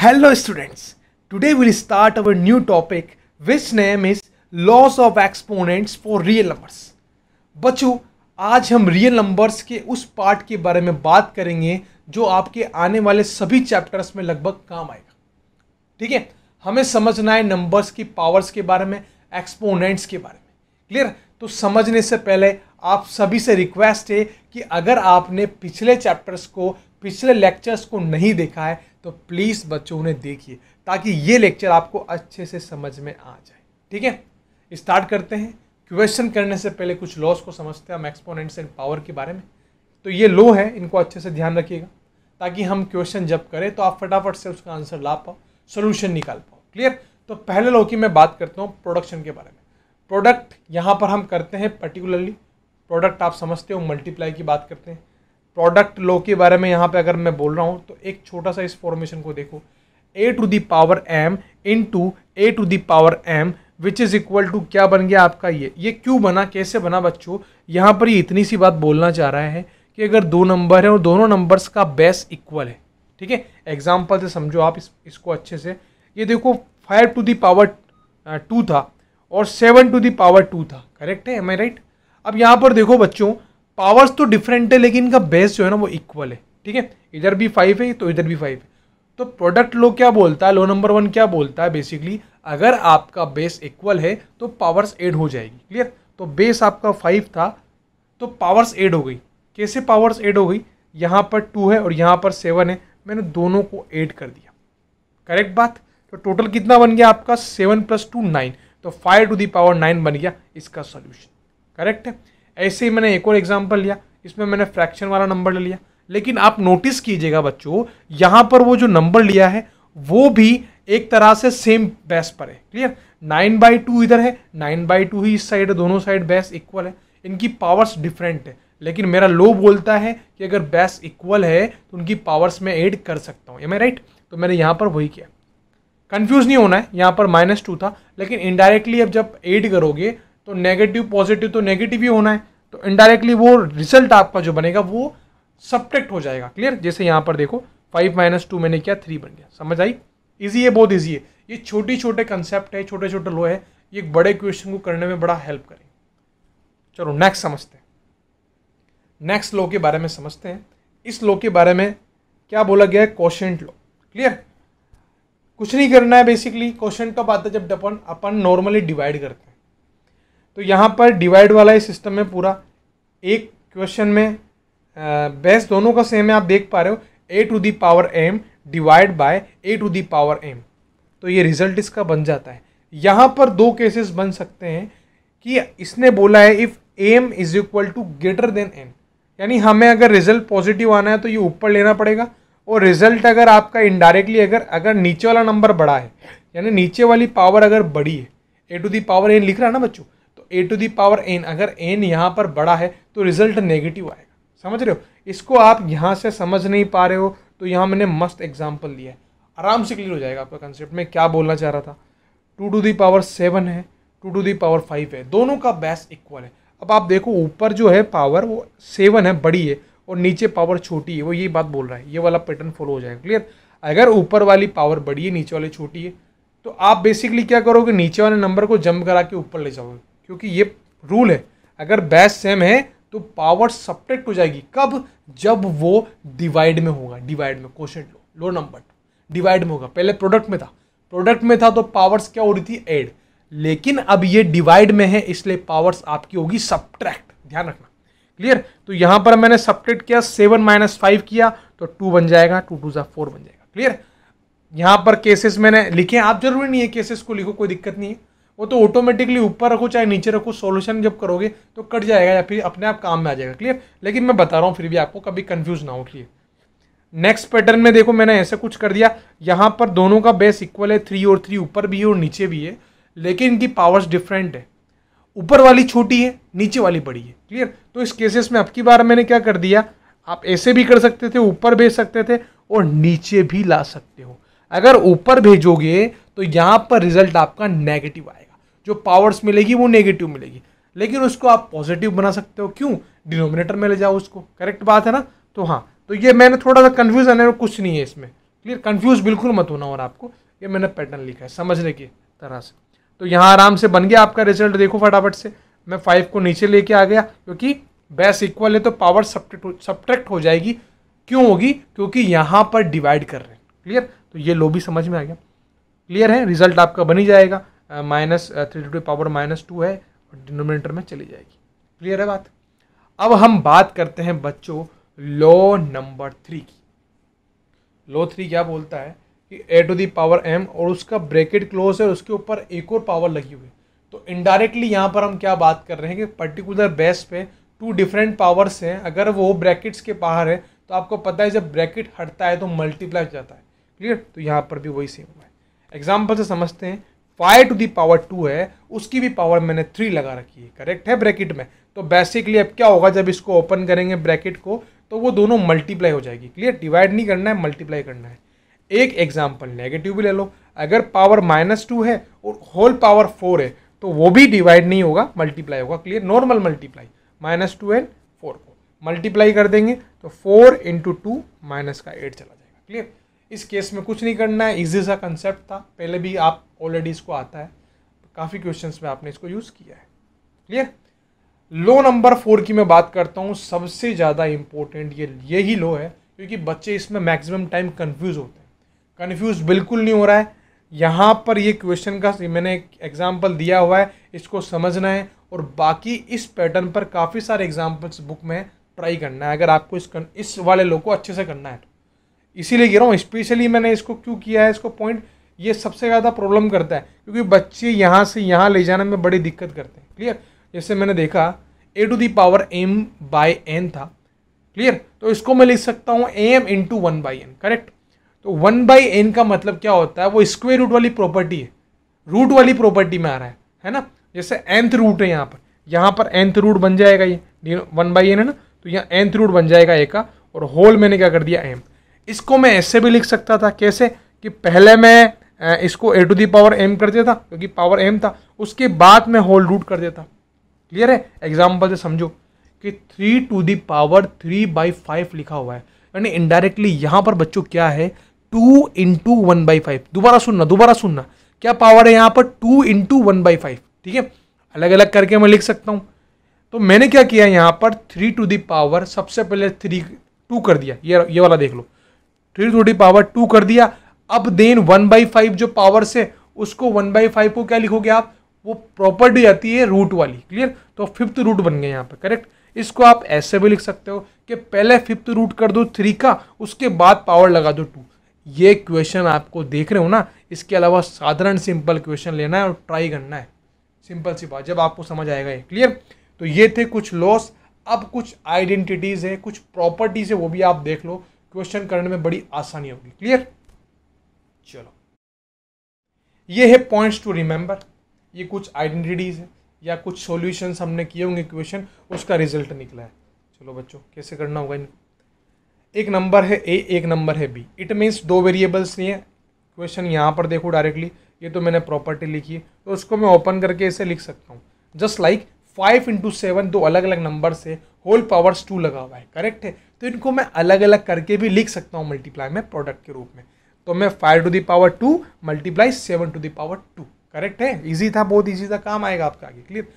hello students today will start our new topic which name is laws of exponents for real numbers बच्चों आज हम real numbers के उस part के बारे में बात करेंगे जो आपके आने वाले सभी चैप्टर्स में लगभग काम आएगा ठीक है हमें समझना है नंबर्स की पावर्स के बारे में एक्सपोनेंट्स के बारे में क्लियर तो समझने से पहले आप सभी से रिक्वेस्ट है कि अगर आपने पिछले चैप्टर्स को पिछले लेक्चर्स को नहीं देखा है तो प्लीज़ बच्चों उन्हें देखिए ताकि ये लेक्चर आपको अच्छे से समझ में आ जाए ठीक है स्टार्ट करते हैं क्वेश्चन करने से पहले कुछ लॉस को समझते हैं हम एक्सपोनेंट्स एंड पावर के बारे में तो ये लो है इनको अच्छे से ध्यान रखिएगा ताकि हम क्वेश्चन जब करें तो आप फटाफट से उसका आंसर ला पाओ सोल्यूशन निकाल पाओ क्लियर तो पहले लो की मैं बात करता हूँ प्रोडक्शन के बारे में प्रोडक्ट यहाँ पर हम करते हैं पर्टिकुलरली प्रोडक्ट आप समझते हो मल्टीप्लाई की बात करते हैं प्रोडक्ट लॉ के बारे में यहाँ पे अगर मैं बोल रहा हूँ तो एक छोटा सा इस फॉर्मेशन को देखो a to the power m into a to the power m which is equal to क्या बन गया आपका ये ये क्यों बना कैसे बना बच्चों यहाँ पर ये इतनी सी बात बोलना चाह रहा है कि अगर दो नंबर है और दोनों नंबर्स का बेस इक्वल है ठीक है एग्जाम्पल से समझो आप इस इसको अच्छे से ये देखो five to the power two था और seven to the power two था करेक्ट है एम आई राइट अब यहाँ पर देखो बच्चों पावर्स तो डिफरेंट है लेकिन इनका बेस जो है ना वो इक्वल है ठीक है इधर भी फाइव है तो इधर भी फाइव है तो प्रोडक्ट लो क्या बोलता है लो नंबर वन क्या बोलता है बेसिकली अगर आपका बेस इक्वल है तो पावर्स एड हो जाएगी क्लियर तो बेस आपका फाइव था तो पावर्स एड हो गई कैसे पावर्स एड हो गई यहाँ पर टू है और यहाँ पर सेवन है मैंने दोनों को एड कर दिया करेक्ट बात तो टोटल कितना बन गया आपका सेवन प्लस टू नाइन तो five to the power nine बन गया इसका सॉल्यूशन करेक्ट है ऐसे ही मैंने एक और एग्जाम्पल लिया इसमें मैंने फ्रैक्शन वाला नंबर ले लिया लेकिन आप नोटिस कीजिएगा बच्चों यहाँ पर वो जो नंबर लिया है वो भी एक तरह से सेम बेस पर है क्लियर नाइन बाई टू इधर है नाइन बाई टू ही इस साइड है दोनों साइड बेस इक्वल है इनकी पावर्स डिफरेंट है लेकिन मेरा लो बोलता है कि अगर बेस इक्वल है तो उनकी पावर्स में ऐड कर सकता हूँ एम आई राइट तो मैंने यहाँ पर वही किया कन्फ्यूज़ नहीं होना है यहाँ पर माइनस टू था लेकिन इनडायरेक्टली अब जब ऐड करोगे तो नेगेटिव पॉजिटिव तो नेगेटिव ही होना है तो इनडायरेक्टली वो रिजल्ट आपका जो बनेगा वो सब्टेक्ट हो जाएगा क्लियर जैसे यहाँ पर देखो फाइव माइनस टू मैंने किया थ्री बन गया समझ आई ईजी है बहुत ईजी है ये छोटे छोटे कंसेप्ट है छोटे छोटे लो है ये बड़े क्वेश्चन को करने में बड़ा हेल्प करें चलो नेक्स्ट समझते हैं नेक्स्ट लॉ के बारे में समझते हैं इस लॉ के बारे में क्या बोला गया है क्वेश्चन लॉ क्लियर कुछ नहीं करना है बेसिकली क्वेश्चन कब आता है जब अपन अपन नॉर्मली डिवाइड करते हैं तो यहाँ पर डिवाइड वाला ही सिस्टम है पूरा एक क्वेश्चन में बेस दोनों का सेम है आप देख पा रहे हो a to the power m divide by a to the power m तो ये रिजल्ट इसका बन जाता है यहाँ पर दो केसेस बन सकते हैं कि इसने बोला है if m is equal to greater than n यानी हमें अगर रिजल्ट पॉजिटिव आना है तो ये ऊपर लेना पड़ेगा और रिजल्ट अगर आपका इनडायरेक्टली अगर अगर नीचे वाला नंबर बड़ा है यानी नीचे वाली पावर अगर बड़ी है a to the power n लिख रहा है ना बच्चों a to the power n अगर एन यहाँ पर बड़ा है तो रिजल्ट नेगेटिव आएगा समझ रहे हो इसको आप यहाँ से समझ नहीं पा रहे हो तो यहाँ मैंने मस्त एग्जाम्पल लिया है आराम से क्लियर हो जाएगा आपका कंसेप्ट में क्या बोलना चाह रहा था two to the power seven है two to the power five है दोनों का बेस इक्वल है अब आप देखो ऊपर जो है पावर वो सेवन है बड़ी है और नीचे पावर छोटी है वो ये बात बोल रहा है ये वाला पैटर्न फॉलो हो जाएगा क्लियर अगर ऊपर वाली पावर बड़ी है नीचे वाली छोटी है तो आप बेसिकली क्या करोगे नीचे वाले नंबर को जंप करा के ऊपर ले जाओगे क्योंकि ये रूल है अगर बैस सेम है तो पावर सब्ट्रैक्ट हो जाएगी कब जब वो डिवाइड में होगा डिवाइड में क्वेश्चन लो लो नंबर टू डिवाइड में होगा पहले प्रोडक्ट में था प्रोडक्ट में था तो पावर्स क्या हो रही थी एड लेकिन अब ये डिवाइड में है इसलिए पावर्स आपकी होगी सब्ट्रैक्ट ध्यान रखना क्लियर तो यहाँ पर मैंने सब्ट्रैक्ट किया सेवन माइनस फाइव किया तो टू बन जाएगा टू टू ज़ा फोर बन जाएगा क्लियर यहाँ पर केसेस मैंने लिखे आप जरूरी नहीं है केसेस को लिखो कोई दिक्कत नहीं है वो तो ऑटोमेटिकली ऊपर रखो चाहे नीचे रखो सॉल्यूशन जब करोगे तो कट जाएगा या फिर अपने आप काम में आ जाएगा क्लियर लेकिन मैं बता रहा हूँ फिर भी आपको कभी कन्फ्यूज ना हो क्लियर नेक्स्ट पैटर्न में देखो मैंने ऐसा कुछ कर दिया यहाँ पर दोनों का बेस इक्वल है थ्री और थ्री ऊपर भी है और नीचे भी है लेकिन इनकी पावर्स डिफरेंट है ऊपर वाली छोटी है नीचे वाली बड़ी है क्लियर तो इस केसेस में अब की बार मैंने क्या कर दिया आप ऐसे भी कर सकते थे ऊपर भेज सकते थे और नीचे भी ला सकते हो अगर ऊपर भेजोगे तो यहाँ पर रिजल्ट आपका नेगेटिव आएगा जो पावर्स मिलेगी वो नेगेटिव मिलेगी लेकिन उसको आप पॉजिटिव बना सकते हो क्यों डिनोमिनेटर में ले जाओ उसको करेक्ट बात है ना तो हाँ तो ये मैंने थोड़ा सा कन्फ्यूजन है कुछ नहीं है इसमें क्लियर कन्फ्यूज बिल्कुल मत होना और आपको ये मैंने पैटर्न लिखा है समझने की तरह से तो यहाँ आराम से बन गया आपका रिजल्ट देखो फटाफट से मैं फाइव को नीचे लेके आ गया क्योंकि बेस इक्वल है तो पावर सब्ट्रैक्ट हो जाएगी क्यों होगी क्योंकि यहाँ पर डिवाइड कर रहे हैं क्लियर तो ये लो भी समझ में आ गया क्लियर है रिजल्ट आपका बन ही जाएगा minus three to power minus two है और डिनोमिनेटर में चली जाएगी क्लियर है बात अब हम बात करते हैं बच्चों लॉ नंबर थ्री की लॉ थ्री क्या बोलता है कि a to the power m और उसका ब्रैकेट क्लोज है उसके ऊपर एक और पावर लगी हुई है तो इनडायरेक्टली यहाँ पर हम क्या बात कर रहे हैं कि पर्टिकुलर बेस पे टू डिफरेंट पावर्स हैं अगर वो ब्रैकेट्स के बाहर है तो आपको पता है जब ब्रैकेट हटता है तो मल्टीप्लाई हो जाता है क्लियर तो यहाँ पर भी वही सेम हुआ है एग्जाम्पल से समझते हैं five to the power two है उसकी भी पावर मैंने थ्री लगा रखी है करेक्ट है ब्रैकेट में तो बेसिकली अब क्या होगा जब इसको ओपन करेंगे ब्रैकेट को तो वो दोनों मल्टीप्लाई हो जाएगी क्लियर डिवाइड नहीं करना है मल्टीप्लाई करना है एक एग्जाम्पल नेगेटिव भी ले लो अगर पावर माइनस टू है और होल पावर फोर है तो वो भी डिवाइड नहीं होगा मल्टीप्लाई होगा clear normal multiply minus two and four को मल्टीप्लाई कर देंगे तो फोर इंटू टू माइनस का एट चला जाएगा क्लियर इस केस में कुछ नहीं करना है ईजी सा कंसेप्ट था पहले भी आप ऑलरेडी इसको आता है काफ़ी क्वेश्चन में आपने इसको यूज़ किया है क्लियर लो नंबर फोर की मैं बात करता हूँ सबसे ज़्यादा इम्पोर्टेंट ये यही लो है क्योंकि बच्चे इसमें मैक्सिमम टाइम कन्फ्यूज़ होते हैं कन्फ्यूज़ बिल्कुल नहीं हो रहा है यहाँ पर ये क्वेश्चन का मैंने एक एग्जाम्पल दिया हुआ है इसको समझना है और बाकी इस पैटर्न पर काफ़ी सारे एग्जाम्पल्स बुक में ट्राई करना है अगर आपको इस इस वाले लोग को अच्छे से करना है तो इसीलिए कह रहा हूँ स्पेशली मैंने इसको क्यों किया है इसको पॉइंट ये सबसे ज़्यादा प्रॉब्लम करता है क्योंकि बच्चे यहाँ से यहाँ ले जाने में बड़ी दिक्कत करते हैं क्लियर जैसे मैंने देखा A to the power M by N था क्लियर तो इसको मैं लिख सकता हूँ A M into one by N correct तो वन बाई एन का मतलब क्या होता है वो स्क्वेयर रूट वाली प्रॉपर्टी है रूट वाली प्रॉपर्टी में आ रहा है है ना जैसे एंथ रूट है यहाँ पर यहाँ पर एंथ रूट बन जाएगा ये वन बाई एन है ना तो यहाँ एंथ रूट बन जाएगा ए का और होल मैंने क्या कर दिया एम इसको मैं ऐसे भी लिख सकता था कैसे कि पहले मैं इसको a to the power m कर देता क्योंकि पावर एम था उसके बाद मैं होल रूट कर देता क्लियर है एग्जाम्पल से समझो कि three to the power three by five लिखा हुआ है यानी इनडायरेक्टली यहाँ पर बच्चों क्या है two into one by five दोबारा सुनना दोबारा सुनना क्या पावर है यहाँ पर two into one by five ठीक है अलग अलग करके मैं लिख सकता हूँ तो मैंने क्या किया यहाँ पर थ्री टू दी पावर सबसे पहले थ्री टू कर दिया ये ये वाला देख लो three to the power two कर दिया अब देन वन बाई फाइव जो पावर से उसको वन बाई फाइव को क्या लिखोगे आप वो प्रॉपर्टी आती है रूट वाली क्लियर तो फिफ्थ रूट बन गए यहाँ पर करेक्ट इसको आप ऐसे भी लिख सकते हो कि पहले फिफ्थ रूट कर दो थ्री का उसके बाद पावर लगा दो टू ये क्वेश्चन आपको देख रहे हो ना इसके अलावा साधारण सिंपल क्वेश्चन लेना है और ट्राई करना है सिंपल सी बात जब आपको समझ आएगा ये क्लियर तो ये थे कुछ लॉस अब कुछ आइडेंटिटीज़ है कुछ प्रॉपर्टीज़ है वो भी आप देख लो क्वेश्चन करने में बड़ी आसानी होगी क्लियर चलो ये है पॉइंट्स टू रिमेंबर ये कुछ आइडेंटिटीज़ है या कुछ सॉल्यूशंस हमने किए होंगे क्वेश्चन उसका रिजल्ट निकला है चलो बच्चों कैसे करना होगा इनको एक नंबर है ए एक नंबर है बी इट मीन्स दो वेरिएबल्स नहीं है क्वेश्चन यहाँ पर देखो डायरेक्टली ये तो मैंने प्रॉपर्टी लिखी है तो उसको मैं ओपन करके इसे लिख सकता हूँ just like five into seven दो अलग अलग नंबर से होल पावर्स टू लगा हुआ है करेक्ट है तो इनको मैं अलग अलग करके भी लिख सकता हूँ मल्टीप्लाई में प्रोडक्ट के रूप में तो मैं five to the power two multiply seven to the power two correct है ईजी था बहुत ईजी था काम आएगा आपका आगे क्लियर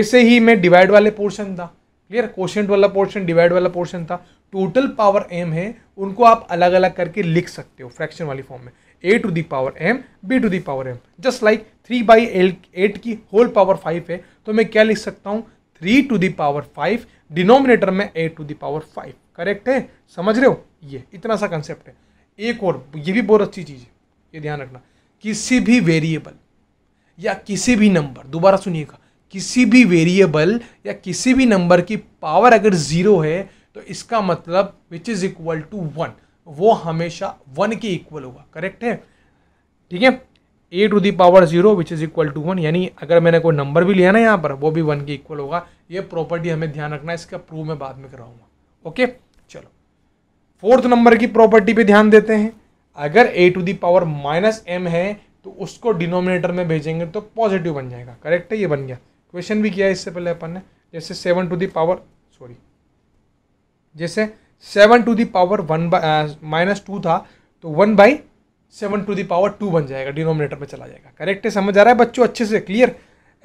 ऐसे ही मैं डिवाइड वाले पोर्शन था क्लियर क्वेश्चन वाला पोर्शन डिवाइड वाला पोर्शन था टोटल पावर एम है उनको आप अलग अलग करके लिख सकते हो फ्रैक्शन वाली फॉर्म में a to the power m b to the power m just like three by L eight की होल पावर फाइव है तो मैं क्या लिख सकता हूँ three to the power five denominator में a to the power five correct है समझ रहे हो ये इतना सा कंसेप्ट है एक और ये भी बहुत अच्छी चीज़ है ये ध्यान रखना किसी भी वेरिएबल या किसी भी नंबर दोबारा सुनिएगा किसी भी वेरिएबल या किसी भी नंबर की पावर अगर ज़ीरो है तो इसका मतलब which is equal to one वो हमेशा वन के इक्वल होगा करेक्ट है ठीक है a to the power zero which is equal to one यानी अगर मैंने कोई नंबर भी लिया ना यहाँ पर वो भी वन के इक्वल होगा ये प्रॉपर्टी हमें ध्यान रखना है इसका प्रूव मैं बाद में कराऊंगा ओके चलो फोर्थ नंबर की प्रॉपर्टी पे ध्यान देते हैं अगर a to the power minus m है तो उसको डिनोमिनेटर में भेजेंगे तो पॉजिटिव बन जाएगा करेक्ट है ये बन गया क्वेश्चन भी किया इससे पहले अपन ने जैसे seven to the power sorry जैसे seven to the power one by minus two था तो one by seven to the power two बन जाएगा डिनोमिनेटर में चला जाएगा करेक्ट है समझ आ रहा है बच्चों अच्छे से क्लियर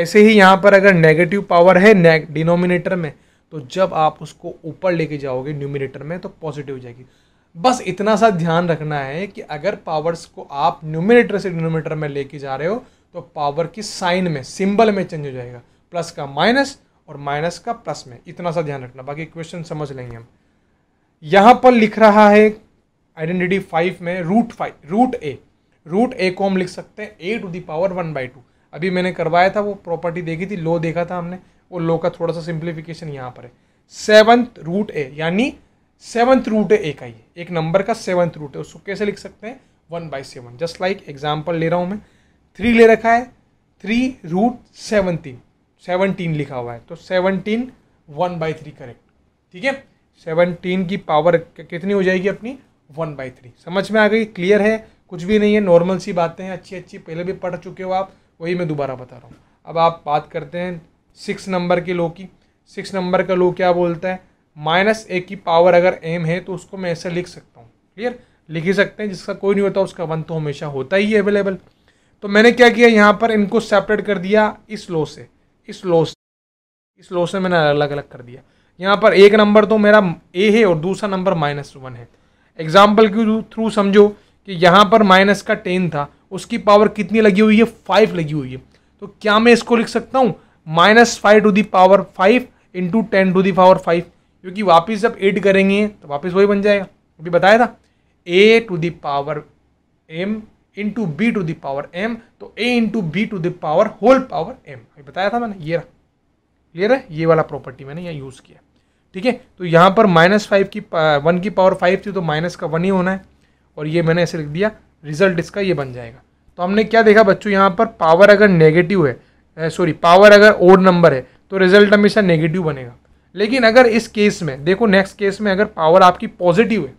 ऐसे ही यहाँ पर अगर नेगेटिव पावर है डिनोमिनेटर में तो जब आप उसको ऊपर लेके जाओगे न्यूमिनेटर में तो पॉजिटिव हो जाएगी बस इतना सा ध्यान रखना है कि अगर पावर्स को आप न्यूमिनेटर से डिनोमिनेटर में लेके जा रहे हो तो पावर की साइन में सिंबल में चेंज हो जाएगा प्लस का माइनस और माइनस का प्लस में इतना सा ध्यान रखना बाकी क्वेश्चन समझ लेंगे हम यहां पर लिख रहा है आइडेंटिटी फाइव में root five root a root a को हम लिख सकते हैं a to the power one by two अभी मैंने करवाया था वो प्रॉपर्टी देखी थी लो देखा था हमने वो लो का थोड़ा सा सिंप्लीफिकेशन यहाँ पर है सेवंथ रूट ए यानी सेवंथ रूट ए का ही एक नंबर का सेवंथ रूट है उसको कैसे लिख सकते हैं one by seven just like example ले रहा हूँ मैं थ्री ले रखा है थ्री रूट सेवनटीन सेवनटीन लिखा हुआ है तो seventeen one by three correct ठीक है सेवनटीन की पावर कितनी हो जाएगी अपनी वन बाई थ्री समझ में आ गई क्लियर है कुछ भी नहीं है नॉर्मल सी बातें हैं अच्छी अच्छी पहले भी पढ़ चुके हो आप वही मैं दोबारा बता रहा हूँ अब आप बात करते हैं सिक्स नंबर के लो की सिक्स नंबर का लो क्या बोलता है माइनस ए की पावर अगर एम है तो उसको मैं ऐसे लिख सकता हूँ क्लियर लिख ही सकते हैं जिसका कोई नहीं होता उसका वन तो हमेशा होता ही है अवेलेबल तो मैंने क्या किया यहाँ पर इनको सेपरेट कर दिया इस लो से इस लो से इस लो से मैंने अलग अलग कर दिया यहाँ पर एक नंबर तो मेरा ए है और दूसरा नंबर माइनस वन है एग्जाम्पल के थ्रू समझो कि यहाँ पर माइनस का टेन था उसकी पावर कितनी लगी हुई है फाइव लगी हुई है तो क्या मैं इसको लिख सकता हूँ minus five to the power five into ten to the power five क्योंकि वापस जब एड करेंगे तो वापस वही बन जाएगा अभी बताया था a to the power m into b to the power m तो a into b to the power whole power m अभी बताया था मैंने ये रहा क्लियर है ये वाला प्रॉपर्टी मैंने यहाँ यूज़ किया ठीक है तो यहाँ पर माइनस फाइव की वन uh, की पावर फाइव थी तो माइनस का वन ही होना है और ये मैंने ऐसे लिख दिया रिजल्ट इसका ये बन जाएगा तो हमने क्या देखा बच्चों यहाँ पर पावर अगर नेगेटिव है सॉरी uh, पावर अगर ओड नंबर है तो रिजल्ट हमेशा नेगेटिव बनेगा लेकिन अगर इस केस में देखो नेक्स्ट केस में अगर पावर आपकी पॉजिटिव है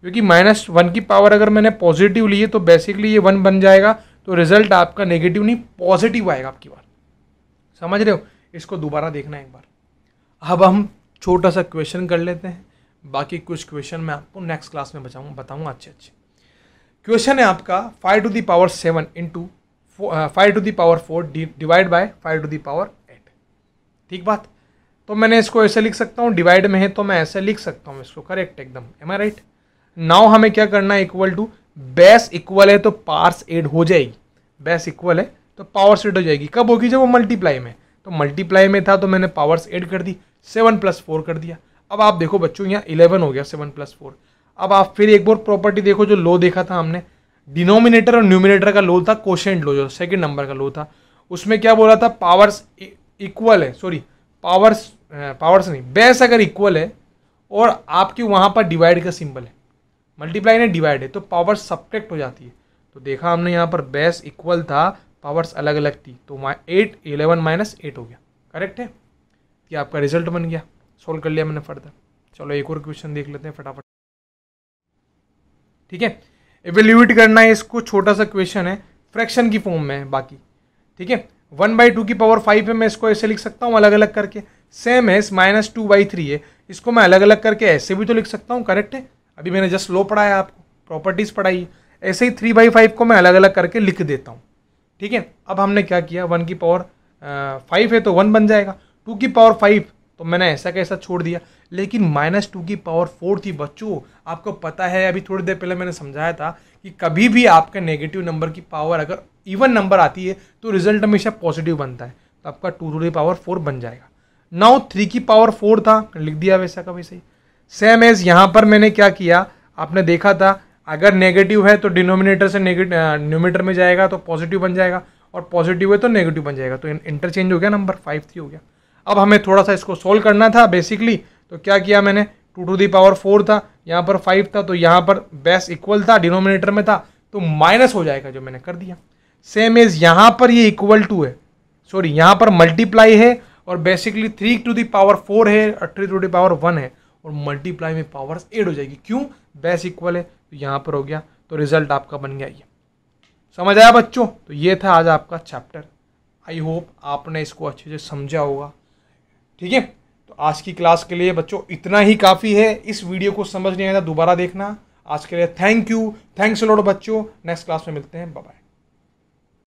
क्योंकि माइनस वन की पावर अगर मैंने पॉजिटिव ली है तो बेसिकली ये वन बन जाएगा तो रिजल्ट आपका नेगेटिव नहीं पॉजिटिव आएगा आपकी बार समझ रहे हो इसको दोबारा देखना है एक बार अब हम छोटा सा क्वेश्चन कर लेते हैं बाकी कुछ क्वेश्चन मैं आपको नेक्स्ट क्लास में बचाऊँ बताऊँगा अच्छे अच्छे क्वेश्चन है आपका five two power seven into five two power four divide by five two power eight ठीक बात तो मैंने इसको ऐसे लिख सकता हूँ डिवाइड में है तो मैं ऐसे लिख सकता हूँ इसको करेक्ट एकदम एम आई राइट नाउ हमें क्या करना है इक्वल टू बेस इक्वल है तो पार्स एड हो जाएगी बेस इक्वल है तो पावर सेट हो जाएगी कब होगी जब वो मल्टीप्लाई में तो मल्टीप्लाई में था तो मैंने पावर्स एड कर दी सेवन प्लस फोर कर दिया अब आप देखो बच्चों यहाँ इलेवन हो गया सेवन प्लस फोर अब आप फिर एक बार प्रॉपर्टी देखो जो लो देखा था हमने डिनोमिनेटर और न्यूमिनेटर का लो था कोशेंट लो जो सेकेंड नंबर का लो था उसमें क्या बोला था पावर्स इक्वल e, है सॉरी पावर्स पावर्स नहीं बेस अगर इक्वल है और आपके वहाँ पर डिवाइड का सिंबल है मल्टीप्लाई नहीं डिवाइड है तो पावर सब्ट्रैक्ट हो जाती है तो देखा हमने यहाँ पर बेस इक्वल था पावर्स अलग अलग थी तो एट इलेवन माइनस एट हो गया करेक्ट है ये आपका रिजल्ट बन गया सोल्व कर लिया मैंने फर्दर चलो एक और क्वेश्चन देख लेते हैं फटाफट ठीक है एवेल्यूएट करना है इसको छोटा सा क्वेश्चन है फ्रैक्शन की फॉर्म में है बाकी ठीक है वन बाई टू की पावर फाइव है मैं इसको ऐसे लिख सकता हूँ अलग अलग करके सेम है इस माइनस टू बाई थ्री है इसको मैं अलग अलग करके ऐसे भी तो लिख सकता हूँ करेक्ट है अभी मैंने जस्ट लो पढ़ाया आपको प्रॉपर्टीज़ पढ़ाई ऐसे ही थ्री बाई फाइव को मैं अलग अलग करके लिख देता हूँ ठीक है अब हमने क्या किया वन की पावर फाइव है तो वन बन जाएगा टू की पावर फाइव तो मैंने ऐसा कैसा छोड़ दिया लेकिन माइनस टू की पावर फोर थी बच्चों आपको पता है अभी थोड़ी देर पहले मैंने समझाया था कि कभी भी आपका नेगेटिव नंबर की पावर अगर इवन नंबर आती है तो रिजल्ट हमेशा पॉजिटिव बनता है तो आपका टू टू की पावर फोर बन जाएगा नाउ थ्री की पावर फोर था लिख दिया वैसा का वैसे ही सेम एज यहाँ पर मैंने क्या किया आपने देखा था अगर नेगेटिव है तो डिनोमिनेटर से न्यूमीटर में जाएगा तो पॉजिटिव बन जाएगा और पॉजिटिव है तो नेगेटिव बन जाएगा तो इंटरचेंज हो गया नंबर फाइव थ्री हो गया अब हमें थोड़ा सा इसको सोल्व करना था बेसिकली तो क्या किया मैंने two to the power four था यहाँ पर फाइव था तो यहाँ पर बेस इक्वल था डिनोमिनेटर में था तो माइनस हो जाएगा जो मैंने कर दिया सेम एज यहाँ पर ये इक्वल टू है सॉरी यहाँ पर मल्टीप्लाई है और basically three to the power four है और three to the power one है और मल्टीप्लाई में पावर्स एड हो जाएगी क्यों बेस इक्वल है तो यहाँ पर हो गया तो रिजल्ट आपका बन गया ये समझ आया बच्चों तो ये था आज आपका चैप्टर आई होप आपने इसको अच्छे से समझा होगा ठीक है तो आज की क्लास के लिए बच्चों इतना ही काफ़ी है इस वीडियो को समझ नहीं आया दोबारा देखना आज के लिए थैंक यू थैंक्स लोड बच्चों नेक्स्ट क्लास में मिलते हैं बाय